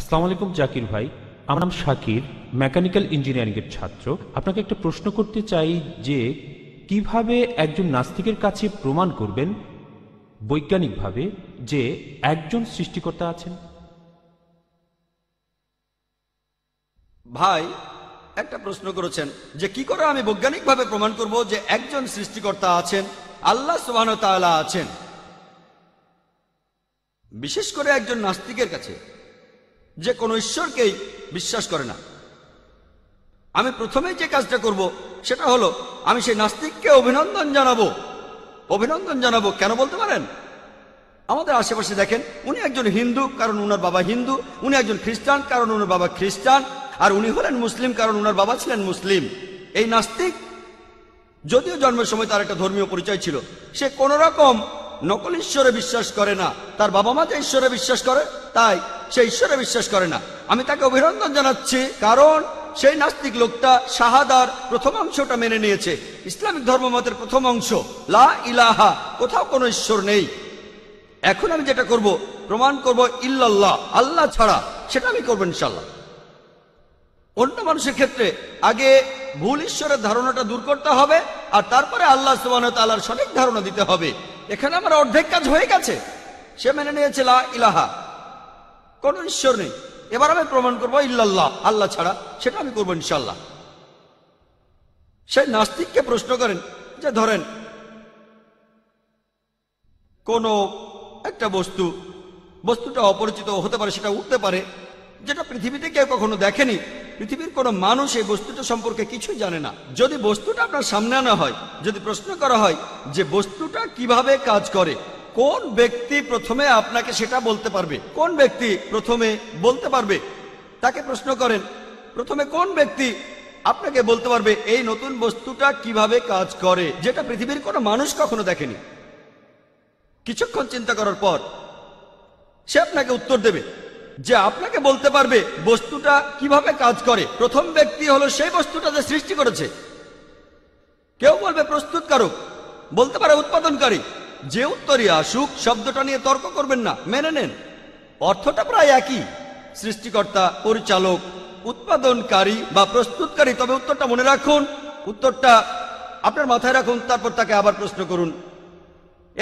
আসসালামু আলাইকুম জাকির ভাই আমার নাম শাকির মেকানিক্যাল ইঞ্জিনিয়ারিংয়ের ছাত্র আপনাকে একটা প্রশ্ন করতে চাই যে কিভাবে একজন নাস্তিকের কাছে প্রমাণ করবেন বৈজ্ঞানিকভাবে যে একজন সৃষ্টিকর্তা আছেন ভাই একটা প্রশ্ন করেছেন যে কি করে আমি বৈজ্ঞানিকভাবে প্রমাণ করব যে একজন সৃষ্টিকর্তা আছেন আল্লাহ সোহানতালা আছেন বিশেষ করে একজন নাস্তিকের কাছে যে কোনো ঈশ্বরকেই বিশ্বাস করে না আমি প্রথমেই যে কাজটা করব সেটা হলো আমি সেই নাস্তিককে অভিনন্দন জানাবো অভিনন্দন জানাবো কেন বলতে পারেন আমাদের আশেপাশে দেখেন উনি একজন হিন্দু কারণ উনার বাবা হিন্দু উনি একজন খ্রিস্টান কারণ উনার বাবা খ্রিস্টান আর উনি হলেন মুসলিম কারণ উনার বাবা ছিলেন মুসলিম এই নাস্তিক যদিও জন্মের সময় তার একটা ধর্মীয় পরিচয় ছিল সে কোনো রকম নকল ঈশ্বরে বিশ্বাস করে না তার বাবা মা যে ঈশ্বরে বিশ্বাস করে তাই সে ঈশ্বরে বিশ্বাস করে না আমি তাকে অভিনন্দন জানাচ্ছি কারণ সেই নাস্তিক লোকটা শাহাদার প্রথম অংশটা মেনে নিয়েছে ইসলামিক ধর্মমতের প্রথম অংশ লা ইলাহা কোথাও কোনো ঈশ্বর নেই এখন আমি যেটা করব প্রমাণ করব ইল্লাল্লাহ আল্লাহ ছাড়া সেটা আমি করবো ইনশাল্লাহ অন্য মানুষের ক্ষেত্রে আগে ভুল ঈশ্বরের ধারণাটা দূর করতে হবে আর তারপরে আল্লাহ সুবাহ সঠিক ধারণা দিতে হবে এখানে আমার অর্ধেক কাজ হয়ে গেছে সে মেনে নিয়েছে লা ইলাহা কোন ঈশ্বর নেই এবার আমি প্রমাণ করবো ইল্লাল্লাহ আল্লাহ ছাড়া সেটা আমি করবো ইনশাল্লাহ সেই নাস্তিককে প্রশ্ন করেন যে ধরেন কোন একটা বস্তু বস্তুটা অপরিচিত হতে পারে সেটা উঠতে পারে যেটা পৃথিবীতে কেউ কখনো দেখেনি পৃথিবীর কোনো মানুষ এই বস্তুটা সম্পর্কে কিছুই জানে না যদি বস্তুটা আপনার সামনে আনা হয় যদি প্রশ্ন করা হয় যে বস্তুটা কিভাবে কাজ করে কোন ব্যক্তি প্রথমে আপনাকে সেটা বলতে পারবে কোন ব্যক্তি প্রথমে বলতে পারবে তাকে প্রশ্ন করেন প্রথমে কোন ব্যক্তি আপনাকে বলতে পারবে এই নতুন বস্তুটা কিভাবে কাজ করে যেটা পৃথিবীর কোনো মানুষ কখনো দেখেনি কিছুক্ষণ চিন্তা করার পর সে আপনাকে উত্তর দেবে যে আপনাকে বলতে পারবে বস্তুটা কিভাবে কাজ করে প্রথম ব্যক্তি হলো সেই বস্তুটা যে সৃষ্টি করেছে কেউ বলবে প্রস্তুতকারক বলতে পারে উৎপাদনকারী যে উত্তরই আসুক শব্দটা নিয়ে তর্ক করবেন না মেনে নেন অর্থটা প্রায় একই সৃষ্টিকর্তা পরিচালক উৎপাদনকারী বা প্রস্তুতকারী তবে উত্তরটা মনে রাখুন উত্তরটা আপনার মাথায় রাখুন তারপর তাকে আবার প্রশ্ন করুন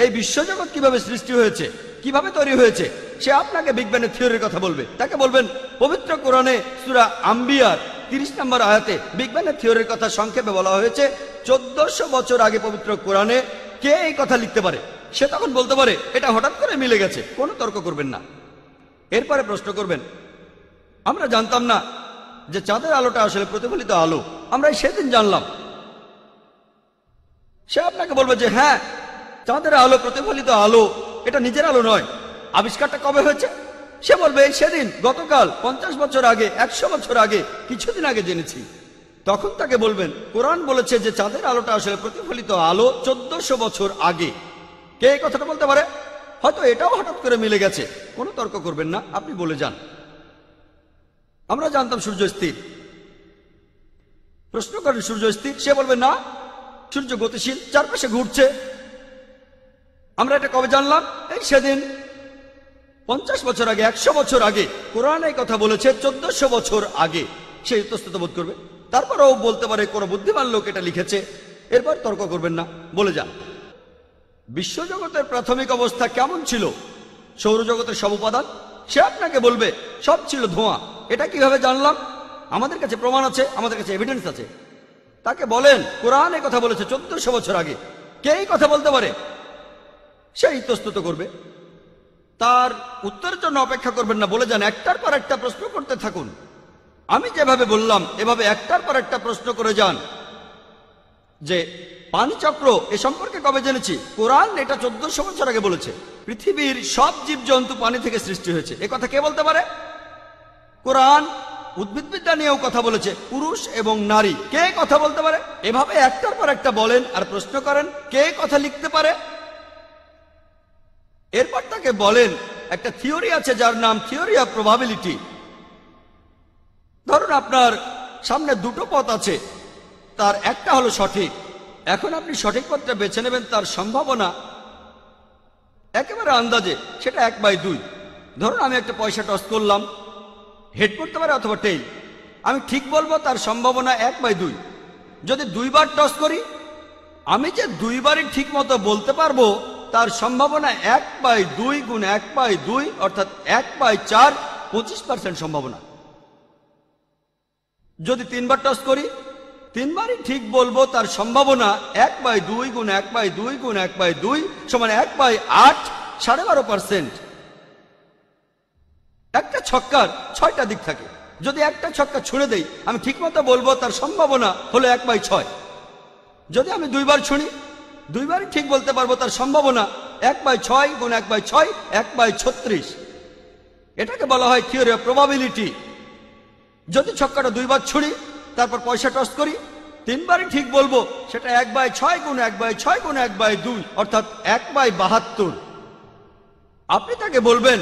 এই বিশ্বজগৎ কিভাবে সৃষ্টি হয়েছে কিভাবে তৈরি হয়েছে সে আপনাকে বিজ্ঞানের থিওরির কথা বলবে তাকে বলবেন পবিত্র কোরআনে সুরা আম্বিয়ার তিরিশ নম্বর আয়াতে বিজ্ঞানের থিওরির কথা সংক্ষেপে বলা হয়েছে চোদ্দশো বছর আগে পবিত্র কোরআনে কে এই কথা লিখতে পারে সে তখন বলতে পারে এটা হঠাৎ করে মিলে গেছে কোনো তর্ক করবেন না এরপরে প্রশ্ন করবেন আমরা জানতাম না যে চাঁদের আলোটা আসলে প্রতিফলিত আলো আমরা সেদিন জানলাম সে আপনাকে বলবে যে হ্যাঁ চাঁদের আলো প্রতিফলিত আলো এটা নিজের আলো নয় আবিষ্কারটা কবে হয়েছে সে বলবে সেদিন গতকাল পঞ্চাশ বছর আগে একশো বছর আগে কিছুদিন আগে জেনেছি তখন তাকে বলবেন কোরআন বলেছে যে চাঁদের আলোটা আসলে প্রতিফলিত আলো চোদ্দশো বছর আগে কে এই কথাটা বলতে পারে হয়তো এটাও হঠাৎ করে মিলে গেছে কোনো তর্ক করবেন না আপনি বলে যান আমরা জানতাম সূর্য স্থির প্রশ্ন করেন সূর্য স্থির সে বলবে না সূর্য গতিশীল চারপাশে ঘুরছে আমরা এটা কবে জানলাম এই সেদিন পঞ্চাশ বছর আগে একশো বছর আগে কোরআন এই কথা বলেছে চোদ্দশো বছর আগে সে ইতস্তত বোধ করবে তারপর ও বলতে পারে কোনো বুদ্ধিমান লোক এটা লিখেছে এরপর তর্ক করবেন না বলে যান বিশ্বজগতের প্রাথমিক অবস্থা কেমন ছিল সৌরজগতের সব উপাদান সে আপনাকে বলবে সব ছিল ধোঁয়া এটা কিভাবে জানলাম আমাদের কাছে প্রমাণ আছে আমাদের কাছে এভিডেন্স আছে তাকে বলেন কোরআন এ কথা বলেছে চোদ্দশো বছর আগে কে এই কথা বলতে পারে সে ইতস্তুত করবে তার উত্তরের জন্য অপেক্ষা করবেন না বলে যান একটার পর একটা প্রশ্ন করতে থাকুন আমি যেভাবে বললাম এভাবে একটার পর একটা প্রশ্ন করে যান যে পানিচক্র এ সম্পর্কে কবে জেনেছি কোরআন এটা চোদ্দশো বছর আগে বলেছে পৃথিবীর সব জীবজন্তু পানি থেকে সৃষ্টি হয়েছে এ কথা কে বলতে পারে কোরআন উদ্ভিদবিদ্যা নিয়েও কথা বলেছে পুরুষ এবং নারী কে কথা বলতে পারে এভাবে একটার পর একটা বলেন আর প্রশ্ন করেন কে কথা লিখতে পারে এরপর তাকে বলেন একটা থিওরি আছে যার নাম থিওরি অফ প্রভাবিলিটি ধরুন আপনার সামনে দুটো পথ আছে তার একটা হলো সঠিক এখন আপনি সঠিক পথটা বেছে নেবেন তার সম্ভাবনা একেবারে আন্দাজে সেটা এক বাই দুই ধরুন আমি একটা পয়সা টস করলাম হেড করতে পারে অথবা টেইল আমি ঠিক বলবো তার সম্ভাবনা এক বাই দুই যদি দুইবার টস করি আমি যে দুইবারই ঠিক মতো বলতে পারবো তার সম্ভাবনা এক বাই দুই গুণ এক বাই দুই অর্থাৎ এক বাই চার পঁচিশ পার্সেন্ট সম্ভাবনা যদি তিনবার টস করি তিনবারই ঠিক বলবো তার সম্ভাবনা এক বাই দুই গুণ এক বাই দুই গুণ এক বাই দুই সমান এক বাই আট সাড়ে বারো পার্সেন্ট একটা ছক্কার ছয়টা দিক থাকে যদি একটা ছক্কা ছুঁড়ে দেই আমি ঠিকমতো বলবো তার সম্ভাবনা হলো এক বাই ছয় যদি আমি দুইবার ছুঁড়ি দুইবারই ঠিক বলতে পারবো তার সম্ভাবনা এক বাই ছয় গুণ এক বাই ছয় এক বাই ছত্রিশ এটাকে বলা হয় থিওরি অফ প্রবাবিলিটি যদি ছক্কাটা দুইবার ছুড়ি তারপর পয়সা টস করি তিনবারই ঠিক বলবো সেটা এক বাই ছয় গুণ এক বাই ছয় গুণ এক বাই দুই অর্থাৎ এক বাই বাহাত্তর আপনি তাকে বলবেন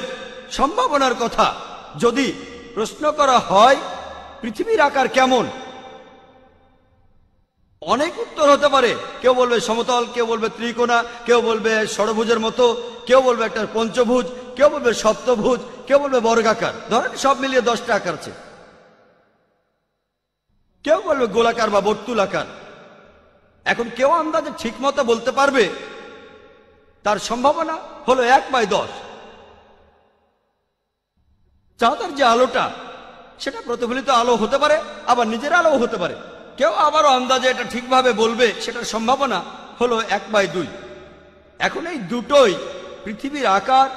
সম্ভাবনার কথা যদি প্রশ্ন করা হয় পৃথিবীর আকার কেমন অনেক উত্তর হতে পারে কেউ বলবে সমতল কেউ বলবে ত্রিকোণা কেউ বলবে ষড়ভুজের মতো কেউ বলবে একটা পঞ্চভুজ কেউ বলবে সপ্তভুজ কেউ বলবে বর্গাকার ধরেন সব মিলিয়ে দশটা আকার আছে কেউ বলবে গোলাকার বা বর্তুলাকার এখন কেউ আন্দাজে ঠিক মতো বলতে পারবে তার সম্ভাবনা হলো এক বাই দশ চাঁদার যে আলোটা সেটা প্রতিফলিত আলো হতে পারে আবার নিজের আলো হতে পারে কেউ আবারও আন্দাজে এটা ঠিকভাবে বলবে সেটার সম্ভাবনা হলো এক বাই দুই এখন এই দুটোই পৃথিবীর আকার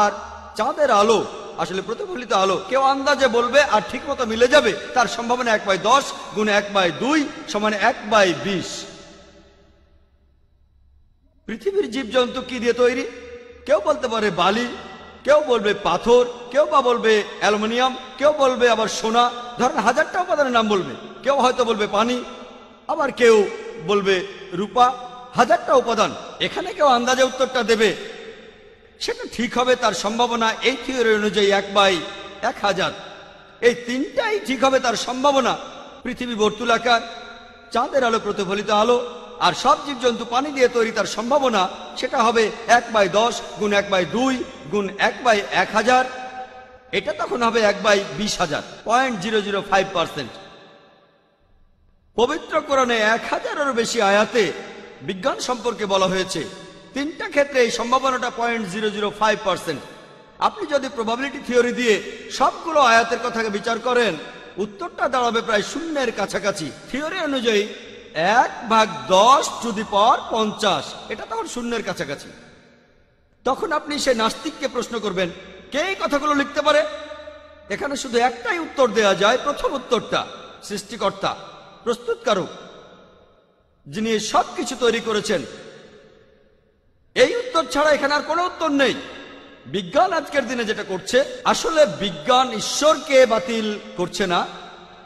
আর চাঁদের আলো আসলে প্রতিফলিত আলো কেউ আন্দাজে বলবে আর ঠিক মতো মিলে যাবে তার সম্ভাবনা এক বাই দশ গুণ এক বাই দুই সমান এক বাই বিশ পৃথিবীর জীবজন্তু কি দিয়ে তৈরি কেউ বলতে পারে বালি কেউ বলবে পাথর কেউ বা বলবে অ্যালুমিনিয়াম কেউ বলবে আবার সোনা ধরেন হাজারটা উপাদানের নাম বলবে কেউ হয়তো বলবে পানি আবার কেউ বলবে রূপা হাজারটা উপাদান এখানে কেউ আন্দাজে উত্তরটা দেবে সেটা ঠিক হবে তার সম্ভাবনা এই থিওরি অনুযায়ী এক বাই এক হাজার এই তিনটাই ঠিক হবে তার সম্ভাবনা পৃথিবী বর্তুলাকার চাঁদের আলো প্রতিফলিত আলো আর সব জীবজন্তু পানি দিয়ে তৈরি তার সম্ভাবনা সেটা হবে এক বাই দশ গুণ এক বাই দুই গুণ এক বাই এক হাজার এটা তখন হবে এক বাই বিশ হাজার point zero zero five percent পবিত্র কোরআনে এক হাজারেরও বেশি আয়াতে বিজ্ঞান সম্পর্কে বলা হয়েছে তিনটা ক্ষেত্রে এই সম্ভাবনাটা point zero zero five percent আপনি যদি প্রবাবিলিটি থিওরি দিয়ে সবগুলো আয়াতের কথা বিচার করেন উত্তরটা দাঁড়াবে প্রায় শূন্যের কাছাকাছি থিওরি অনুযায়ী এক ভাগ দশ টু দি পঞ্চাশ এটা তখন শূন্যের কাছাকাছি তখন আপনি সে নাস্তিককে প্রশ্ন করবেন কে এই কথাগুলো লিখতে পারে এখানে শুধু একটাই উত্তর দেয়া যায় প্রথম উত্তরটা সৃষ্টিকর্তা প্রস্তুতকারক যিনি সবকিছু তৈরি করেছেন এই উত্তর ছাড়া এখানে আর কোনো উত্তর নেই বিজ্ঞান আজকের দিনে যেটা করছে আসলে বিজ্ঞান ঈশ্বরকে বাতিল করছে না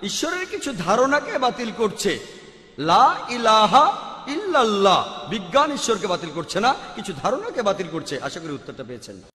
ঈশ্বরের কিছু ধারণাকে বাতিল করছে লা ইলাহা ইল্লাল্লাহ বিজ্ঞান ঈশ্বরকে বাতিল করছে না কিছু ধারণাকে বাতিল করছে আশা করি উত্তরটা পেয়েছেন